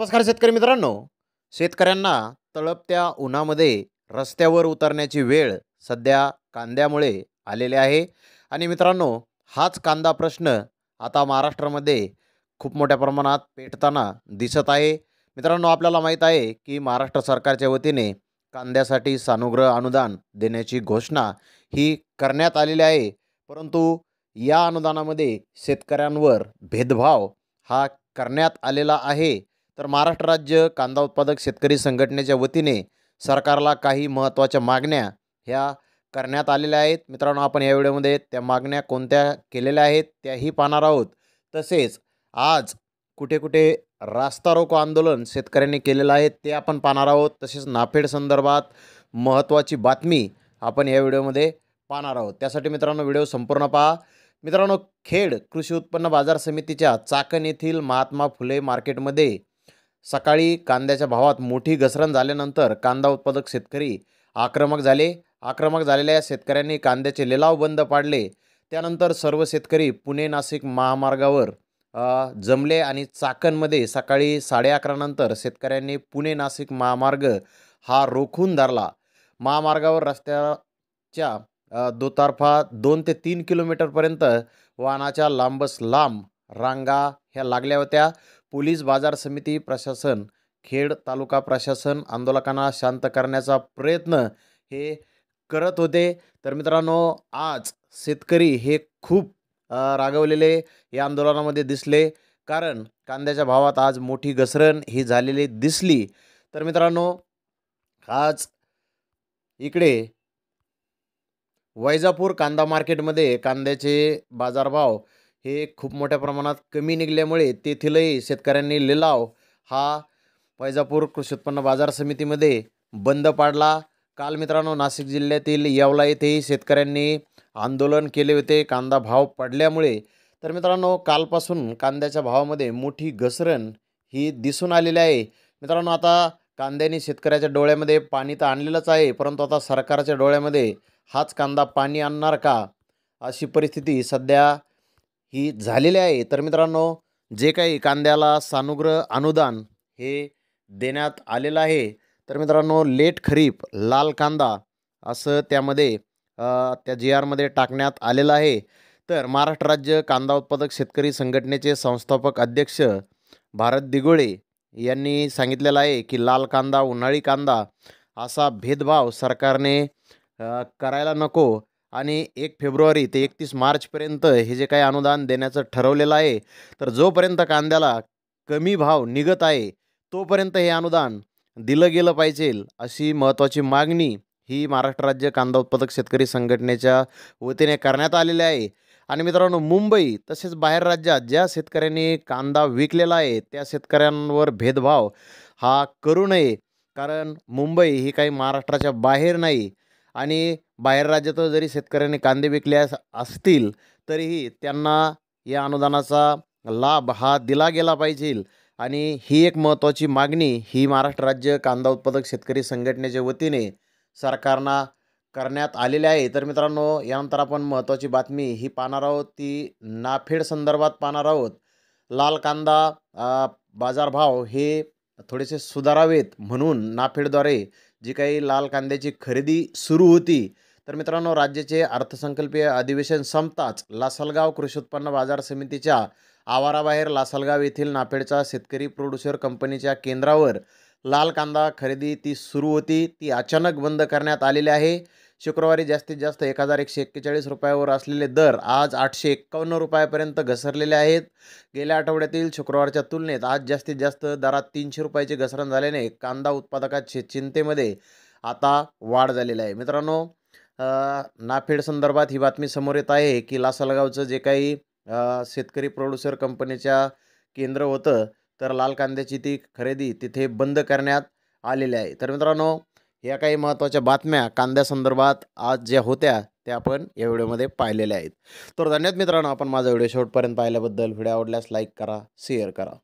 नमस्कार शेतकरी मित्रांनो शेतकऱ्यांना तळपत्या उन्हामध्ये रस्त्यावर उतरण्याची वेळ सध्या कांद्यामुळे आलेली आहे आणि मित्रांनो हाच कांदा प्रश्न आता महाराष्ट्रामध्ये खूप मोठ्या प्रमाणात पेटताना दिसत आहे मित्रांनो आपल्याला माहीत आहे की महाराष्ट्र सरकारच्या वतीने कांद्यासाठी सानुग्रह अनुदान देण्याची घोषणा ही करण्यात आलेली आहे परंतु या अनुदानामध्ये शेतकऱ्यांवर भेदभाव हा करण्यात आलेला आहे तर महाराष्ट्र राज्य कांदा उत्पादक शेतकरी संघटनेच्या वतीने सरकारला काही महत्त्वाच्या मागण्या ह्या करण्यात आलेल्या आहेत मित्रांनो आपण या व्हिडिओमध्ये त्या मागण्या कोणत्या केलेल्या आहेत त्याही पाहणार आहोत तसेच आज कुठे कुठे रास्ता रोको आंदोलन शेतकऱ्यांनी केलेलं आहे ते आपण पाहणार आहोत तसेच नाफेड संदर्भात महत्त्वाची बातमी आपण या व्हिडिओमध्ये पाहणार आहोत त्यासाठी मित्रांनो व्हिडिओ संपूर्ण पहा मित्रांनो खेड कृषी उत्पन्न बाजार समितीच्या चाकण येथील महात्मा फुले मार्केटमध्ये सकाळी कांद्याच्या भावात मोठी घसरण झाल्यानंतर कांदा उत्पादक शेतकरी आक्रमक झाले आक्रमक झालेल्या या शेतकऱ्यांनी कांद्याचे लिलाव बंद पाडले त्यानंतर सर्व शेतकरी पुणे नाशिक महामार्गावर जमले आणि चाकणमध्ये सकाळी साडे अकरानंतर शेतकऱ्यांनी पुणे नाशिक महामार्ग हा रोखून धरला महामार्गावर रस्त्याच्या दोतारफा दोन ते तीन किलोमीटरपर्यंत वाहनाच्या लांबस लांब रांगा ह्या लागल्या होत्या पोलीस बाजार समिती प्रशासन खेड तालुका प्रशासन आंदोलकांना शांत करण्याचा प्रयत्न हे करत होते तर मित्रांनो आज शेतकरी हे खूप रागवलेले या आंदोलनामध्ये दिसले कारण कांद्याच्या भावात आज मोठी घसरण ही झालेली दिसली तर मित्रांनो आज इकडे वैजापूर कांदा मार्केटमध्ये कांद्याचे बाजारभाव हे खूप मोठ्या प्रमाणात कमी निघाल्यामुळे तेथीलही शेतकऱ्यांनी लिलाव हा पैजापूर कृषी उत्पन्न बाजार समितीमध्ये बंद पाडला काल मित्रांनो नाशिक जिल्ह्यातील येवला येथेही शेतकऱ्यांनी आंदोलन केले होते कांदा भाव पडल्यामुळे तर मित्रांनो कालपासून कांद्याच्या भावामध्ये मोठी घसरण ही दिसून आलेली आहे मित्रांनो आता कांद्याने शेतकऱ्याच्या डोळ्यामध्ये पाणी तर आणलेलंच आहे परंतु आता सरकारच्या डोळ्यामध्ये हाच कांदा पाणी आणणार का अशी परिस्थिती सध्या ही झालेली आहे तर मित्रांनो जे काही कांद्याला सानुग्रह अनुदान हे देण्यात आलेलं आहे तर मित्रांनो लेट खरीप लाल कांदा असं त्यामध्ये त्या जी आरमध्ये टाकण्यात आलेलं आहे तर महाराष्ट्र राज्य कांदा उत्पादक शेतकरी संघटनेचे संस्थापक अध्यक्ष भारत दिगोळे यांनी सांगितलेलं आहे की लाल कांदा उन्हाळी कांदा असा भेदभाव सरकारने करायला नको आणि एक फेब्रुवारी ते एकतीस मार्चपर्यंत हे जे काही अनुदान देण्याचं ठरवलेलं आहे तर जोपर्यंत कांद्याला कमी भाव निघत आहे तोपर्यंत हे अनुदान दिलं गेलं पाहिजे अशी महत्त्वाची मागणी ही महाराष्ट्र राज्य कांदा उत्पादक शेतकरी संघटनेच्या वतीने करण्यात आलेली आहे आणि मित्रांनो मुंबई तसेच बाहेर राज्यात ज्या शेतकऱ्यांनी कांदा विकलेला आहे त्या शेतकऱ्यांवर भेदभाव हा करू नये कारण मुंबई ही काही महाराष्ट्राच्या बाहेर नाही आणि बाहेर राज्यात जरी शेतकऱ्यांनी कांदे विकले असतील तरीही त्यांना या अनुदानाचा लाभ हा दिला गेला पाहिजे आणि ही एक महत्त्वाची मागणी ही महाराष्ट्र राज्य कांदा उत्पादक शेतकरी संघटनेच्या वतीने सरकारना करण्यात आलेले आहे तर मित्रांनो यानंतर आपण महत्त्वाची बातमी ही पाहणार आहोत ती नाफेड संदर्भात पाहणार आहोत लाल कांदा बाजारभाव हे थोडेसे सुधारावेत म्हणून नाफेडद्वारे जी काही लाल कांद्याची खरेदी सुरू होती तर मित्रांनो राज्याचे अर्थसंकल्पीय अधिवेशन संपताच लासलगाव कृषी उत्पन्न बाजार समितीच्या आवाराबाहेर लासलगाव येथील नाफेडच्या शेतकरी प्रोड्युसर कंपनीच्या केंद्रावर लाल कांदा खरेदी ती सुरू होती ती अचानक बंद करण्यात आलेली आहे शुक्रवारी जास्तीत जास्त एक हजार एकशे एक्केचाळीस रुपयावर असलेले दर आज आठशे एक्कावन्न रुपयापर्यंत घसरलेले आहेत गेल्या आठवड्यातील शुक्रवारच्या तुलनेत आज जास्तीत जास्त दरात तीनशे रुपयाची घसरण झाल्याने कांदा उत्पादकाच्या चिंतेमध्ये आता वाढ झालेली आहे मित्रांनो नाफेड संदर्भात ही बातमी समोर येत आहे की लासलगावचं जे काही शेतकरी प्रोड्युसर कंपनीच्या केंद्र होतं तर लाल कांद्याची ती खरेदी तिथे बंद करण्यात आलेली आहे तर मित्रांनो ह्या काही महत्त्वाच्या बातम्या कांद्यासंदर्भात आज ज्या होत्या त्या आपण या व्हिडिओमध्ये पाहिलेल्या आहेत तर धन्यवाद मित्रांनो आपण माझा व्हिडिओ शेवटपर्यंत पाहिल्याबद्दल व्हिडिओ आवडल्यास लाईक करा शेअर करा